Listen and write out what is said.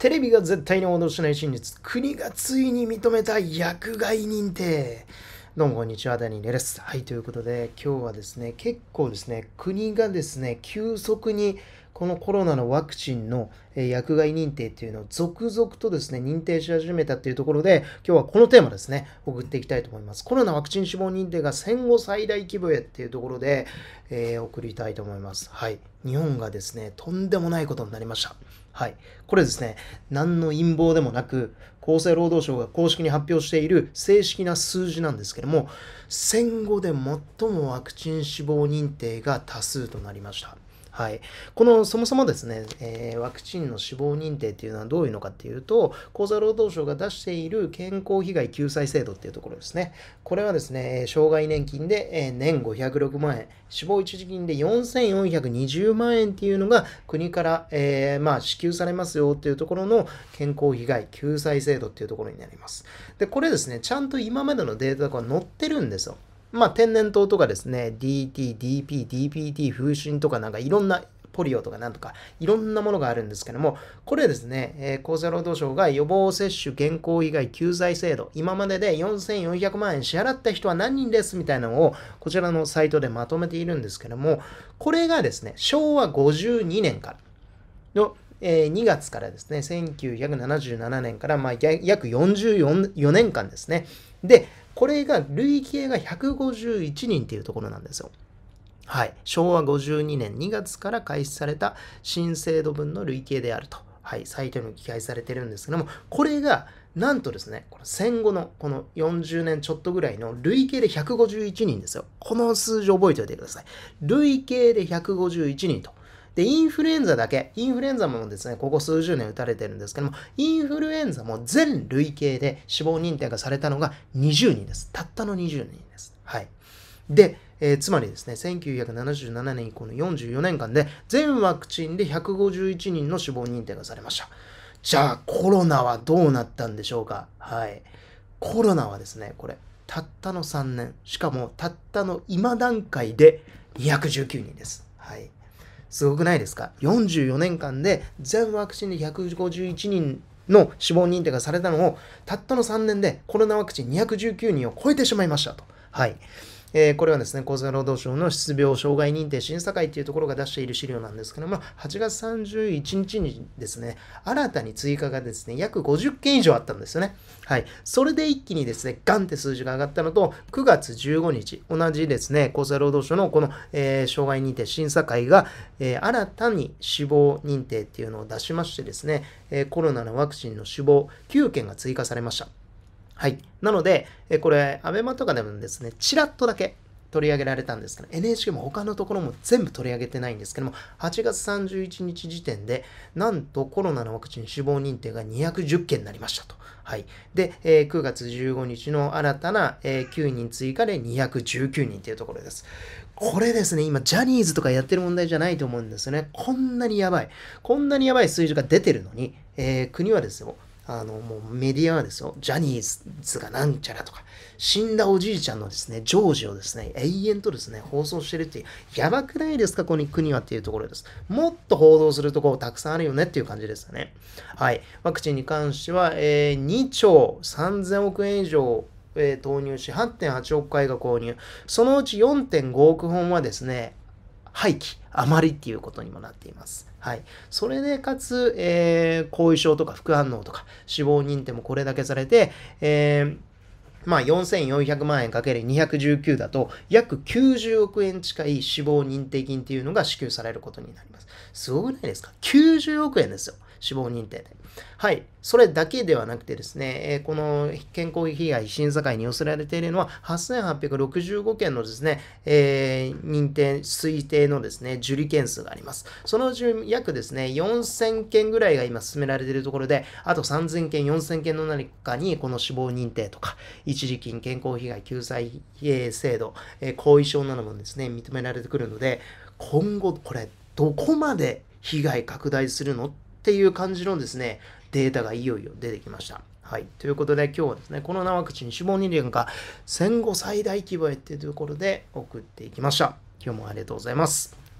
テレビが絶対に報道しない真実。国がついに認めた薬害認定。どうもこんにちは、ダニーレです。はい、ということで、今日はですね、結構ですね、国がですね、急速にこのコロナのワクチンの薬害認定っていうのを続々とですね、認定し始めたっていうところで、今日はこのテーマですね、送っていきたいと思います。コロナワクチン死亡認定が戦後最大規模へっていうところで、えー、送りたいと思います。はい。日本がですね、とんでもないことになりました。はい。これですね、何の陰謀でもなく、厚生労働省が公式に発表している正式な数字なんですけども、戦後で最もワクチン死亡認定が多数となりました。はい。この、そもそもですね、えー、ワクチンの死亡認定っていうのはどういうのかっていうと、厚生労働省が出している健康被害救済制度っていうところですね。これはですね、障害年金で年506万円、死亡一時金で4420万円っていうのが国から、えー、まあ、支給されますよっていうところの健康被害救済制度っていうところになります。で、これですね、ちゃんと今までのデータが載ってるんですよ。まあ、天然痘とかですね、DT、DP、DPT、風疹とかなんかいろんなポリオとかなんとか、いろんなものがあるんですけども、これですね、えー、厚生労働省が予防接種健康以外救済制度、今までで4400万円支払った人は何人ですみたいなのを、こちらのサイトでまとめているんですけども、これがですね、昭和52年からの、えー、2月からですね、1977年から、まあ、約44年間ですね。で、これが累計が151人っていうところなんですよ。はい。昭和52年2月から開始された新制度分の累計であると。はい。サイトに記載されてるんですけども、これが、なんとですね、この戦後のこの40年ちょっとぐらいの累計で151人ですよ。この数字覚えておいてください。累計で151人と。で、インフルエンザだけ、インフルエンザもですね、ここ数十年打たれてるんですけども、インフルエンザも全類型で死亡認定がされたのが20人です。たったの20人です。はい。で、えー、つまりですね、1977年以降の44年間で、全ワクチンで151人の死亡認定がされました。じゃあ、コロナはどうなったんでしょうかはい。コロナはですね、これ、たったの3年、しかもたったの今段階で219人です。はい。すごくないですか ?44 年間で全ワクチンで151人の死亡認定がされたのを、たったの3年でコロナワクチン219人を超えてしまいましたと。はい。えー、これはですね、厚生労働省の失病障害認定審査会というところが出している資料なんですけども、8月31日にですね、新たに追加がですね、約50件以上あったんですよね。はい。それで一気にですね、ガンって数字が上がったのと、9月15日、同じですね、厚生労働省のこの、えー、障害認定審査会が、えー、新たに死亡認定っていうのを出しましてですね、えコロナのワクチンの死亡9件が追加されました。はい。なので、えこれ、アベマとかでもですね、ちらっとだけ取り上げられたんですけど、NHK も他のところも全部取り上げてないんですけども、8月31日時点で、なんとコロナのワクチン死亡認定が210件になりましたと。はい。で、えー、9月15日の新たな、えー、9人追加で219人というところです。これですね、今、ジャニーズとかやってる問題じゃないと思うんですよね。こんなにやばい。こんなにやばい数字が出てるのに、えー、国はですよ、ね、あの、もうメディアはですよ、ジャニーズがなんちゃらとか、死んだおじいちゃんのですね、ジョージをですね、永遠とですね、放送してるっていう、やばくないですか、こに国はっていうところです。もっと報道するところたくさんあるよねっていう感じですよね。はい。ワクチンに関しては、えー、2兆3000億円以上えー、投入し8.8億回が購入そのうち4.5億本はですね廃棄、余りっていうことにもなっています。はい。それで、かつ、えー、後遺症とか副反応とか死亡認定もこれだけされて、えー、まあ、4400万円かける219だと、約90億円近い死亡認定金っていうのが支給されることになります。すごくないですか ?90 億円ですよ。死亡認定で。はい。それだけではなくてですね、えこの健康被害審査会に寄せられているのは、8865件のですね、えー、認定、推定のですね、受理件数があります。そのうち約ですね、4000件ぐらいが今進められているところで、あと3000件、4000件の何かに、この死亡認定とか、一時金、健康被害救済、制度、え後遺症などもですね、認められてくるので、今後、これ、どこまで被害拡大するのっていう感じのですね、データがいよいよ出てきました。はい。ということで、今日はですね、このワクチン死亡人間が戦後最大規模へっていうところで送っていきました。今日もありがとうございます。